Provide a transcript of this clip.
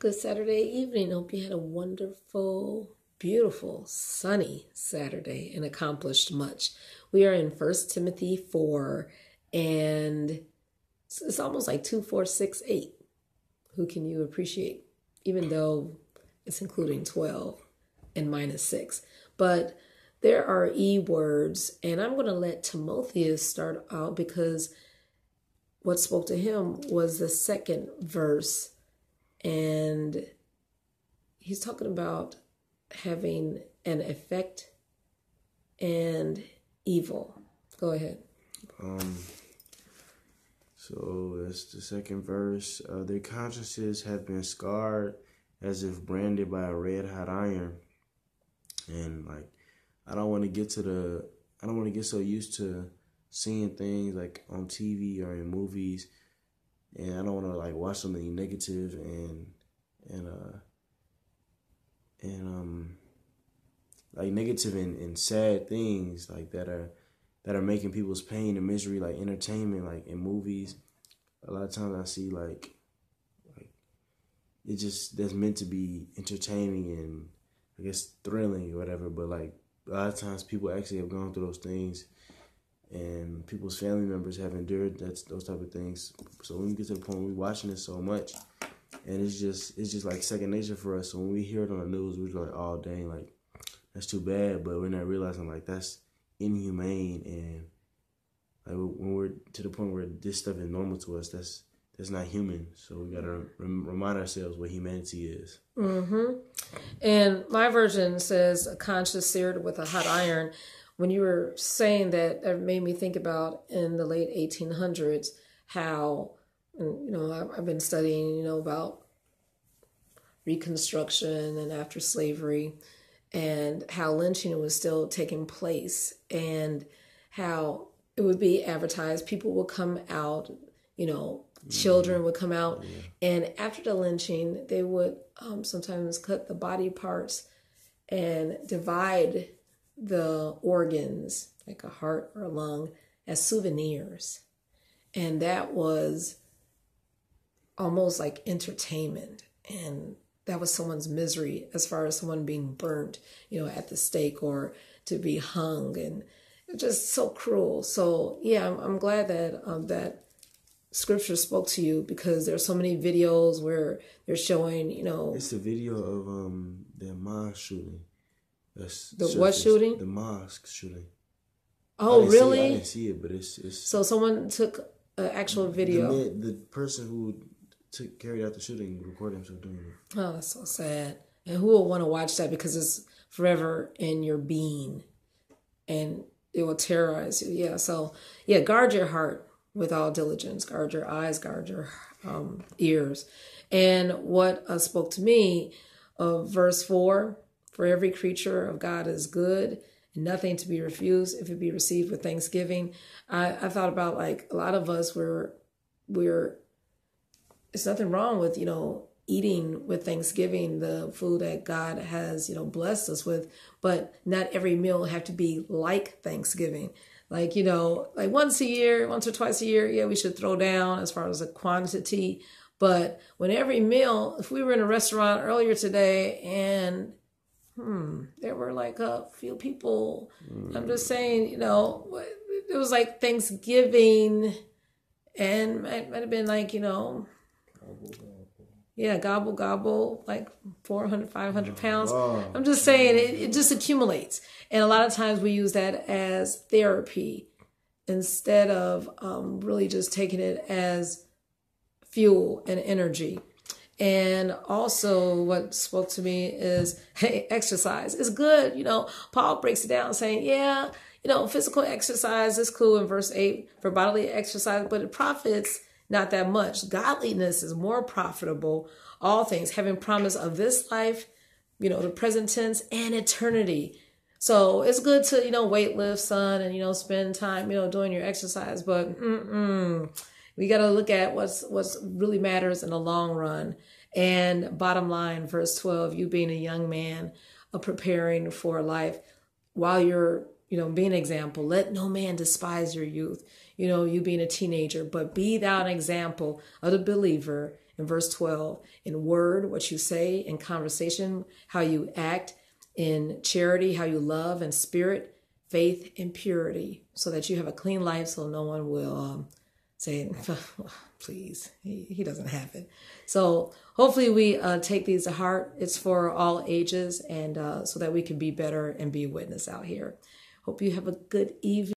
Good Saturday evening. Hope you had a wonderful, beautiful, sunny Saturday and accomplished much. We are in First Timothy 4, and it's almost like 2468. Who can you appreciate? Even though it's including 12 and minus 6. But there are E words, and I'm going to let Timotheus start out because what spoke to him was the second verse and he's talking about having an effect and evil. Go ahead. Um, so that's the second verse. Uh, their consciences have been scarred as if branded by a red hot iron. And like, I don't want to get to the, I don't want to get so used to seeing things like on TV or in movies and I don't want to like watch something negative and and uh and um like negative and, and sad things like that are that are making people's pain and misery like entertainment like in movies a lot of times i see like like it just that's meant to be entertaining and i guess thrilling or whatever but like a lot of times people actually have gone through those things and people's family members have endured that's those type of things. So when we get to the point we're watching it so much, and it's just it's just like second nature for us. So when we hear it on the news, we're like, oh dang, like that's too bad. But we're not realizing like that's inhumane and like when we're to the point where this stuff is normal to us, that's that's not human. So we gotta rem- remind ourselves what humanity is. Mm-hmm. And my version says a conscience seared with a hot iron, when you were saying that, it made me think about in the late 1800s how, you know, I've been studying, you know, about Reconstruction and after slavery and how lynching was still taking place and how it would be advertised. People would come out, you know, children mm-hmm. would come out. Yeah. And after the lynching, they would um, sometimes cut the body parts and divide the organs, like a heart or a lung, as souvenirs. And that was almost like entertainment. And that was someone's misery as far as someone being burnt, you know, at the stake or to be hung and just so cruel. So yeah, I'm, I'm glad that um, that scripture spoke to you because there's so many videos where they're showing, you know, it's a video of um the mom shooting the what shooting? The mosque shooting. Oh, really? I didn't see it, but it's, it's so someone took an actual video. The, the person who took carried out the shooting recorded himself doing it. Oh, that's so sad. And who will want to watch that because it's forever in your being, and it will terrorize you. Yeah. So yeah, guard your heart with all diligence. Guard your eyes. Guard your um, ears. And what uh, spoke to me, uh, verse four for every creature of God is good, and nothing to be refused if it be received with thanksgiving. I, I thought about like a lot of us were we're it's nothing wrong with, you know, eating with thanksgiving the food that God has, you know, blessed us with, but not every meal have to be like Thanksgiving. Like, you know, like once a year, once or twice a year, yeah, we should throw down as far as the quantity, but when every meal, if we were in a restaurant earlier today and hmm, there were like a few people. Mm. I'm just saying, you know, it was like Thanksgiving, and it might have been like, you know, yeah, gobble, gobble, like 400, 500 pounds. Oh, I'm just saying, it, it just accumulates. And a lot of times we use that as therapy instead of um, really just taking it as fuel and energy and also, what spoke to me is hey, exercise is good. You know, Paul breaks it down saying, yeah, you know, physical exercise is cool in verse 8 for bodily exercise, but it profits not that much. Godliness is more profitable, all things, having promise of this life, you know, the present tense, and eternity. So it's good to, you know, weight lift, son, and, you know, spend time, you know, doing your exercise, but mm-mm we got to look at what's what's really matters in the long run. And bottom line, verse 12, you being a young man, of uh, preparing for life while you're, you know, being an example, let no man despise your youth, you know, you being a teenager, but be thou an example of the believer in verse 12 in word, what you say, in conversation, how you act, in charity, how you love, in spirit, faith, and purity, so that you have a clean life so no one will. Um, saying, please, he, he doesn't have it. So hopefully we uh, take these to heart. It's for all ages and uh, so that we can be better and be a witness out here. Hope you have a good evening.